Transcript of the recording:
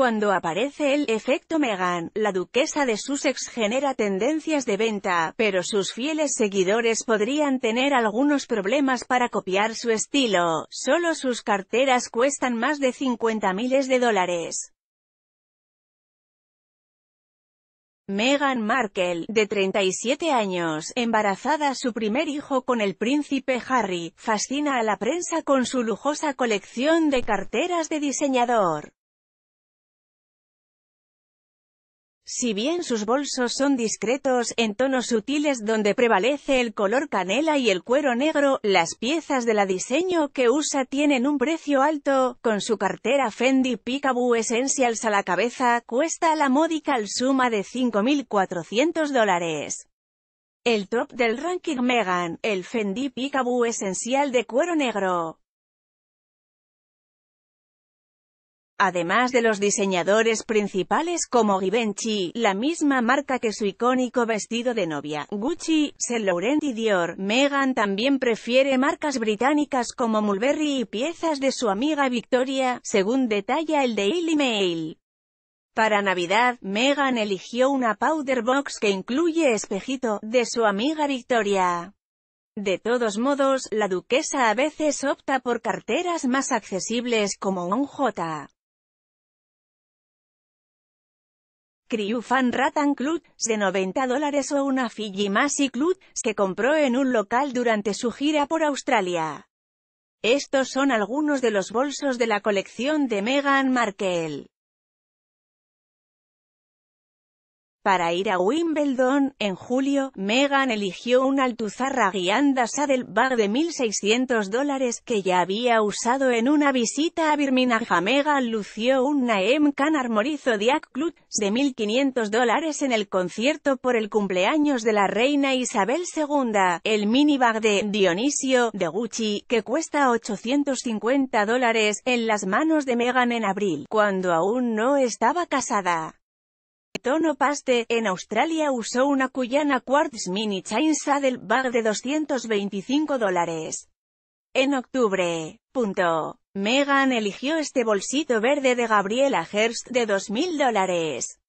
Cuando aparece el efecto Meghan, la duquesa de Sussex genera tendencias de venta, pero sus fieles seguidores podrían tener algunos problemas para copiar su estilo, solo sus carteras cuestan más de 50 miles de dólares. Meghan Markle, de 37 años, embarazada su primer hijo con el príncipe Harry, fascina a la prensa con su lujosa colección de carteras de diseñador. Si bien sus bolsos son discretos, en tonos sutiles donde prevalece el color canela y el cuero negro, las piezas de la diseño que usa tienen un precio alto, con su cartera Fendi Peekaboo Essentials a la cabeza, cuesta la módica suma de 5.400 dólares. El top del ranking Megan, el Fendi Peekaboo Essential de cuero negro. Además de los diseñadores principales como Givenchy, la misma marca que su icónico vestido de novia, Gucci, Saint Laurent y Dior, Meghan también prefiere marcas británicas como Mulberry y piezas de su amiga Victoria, según detalla el Daily Mail. Para Navidad, Meghan eligió una powder box que incluye espejito, de su amiga Victoria. De todos modos, la duquesa a veces opta por carteras más accesibles como un J. Crew Fan Ratan Club, de 90 dólares o una Fiji Masi Club, que compró en un local durante su gira por Australia. Estos son algunos de los bolsos de la colección de Meghan Markle. Para ir a Wimbledon, en julio, Meghan eligió un altuzarra guianda saddlebag de 1.600 dólares, que ya había usado en una visita a Birmingham. Meghan lució un Naem Khan Armory Zodiac de 1.500 dólares en el concierto por el cumpleaños de la reina Isabel II, el minibag de Dionisio, de Gucci, que cuesta 850 dólares, en las manos de Meghan en abril, cuando aún no estaba casada tono paste, en Australia usó una Cuyana Quartz Mini Chain Saddle Bag de 225 dólares. En octubre. Punto. Megan eligió este bolsito verde de Gabriela Hearst de 2.000 dólares.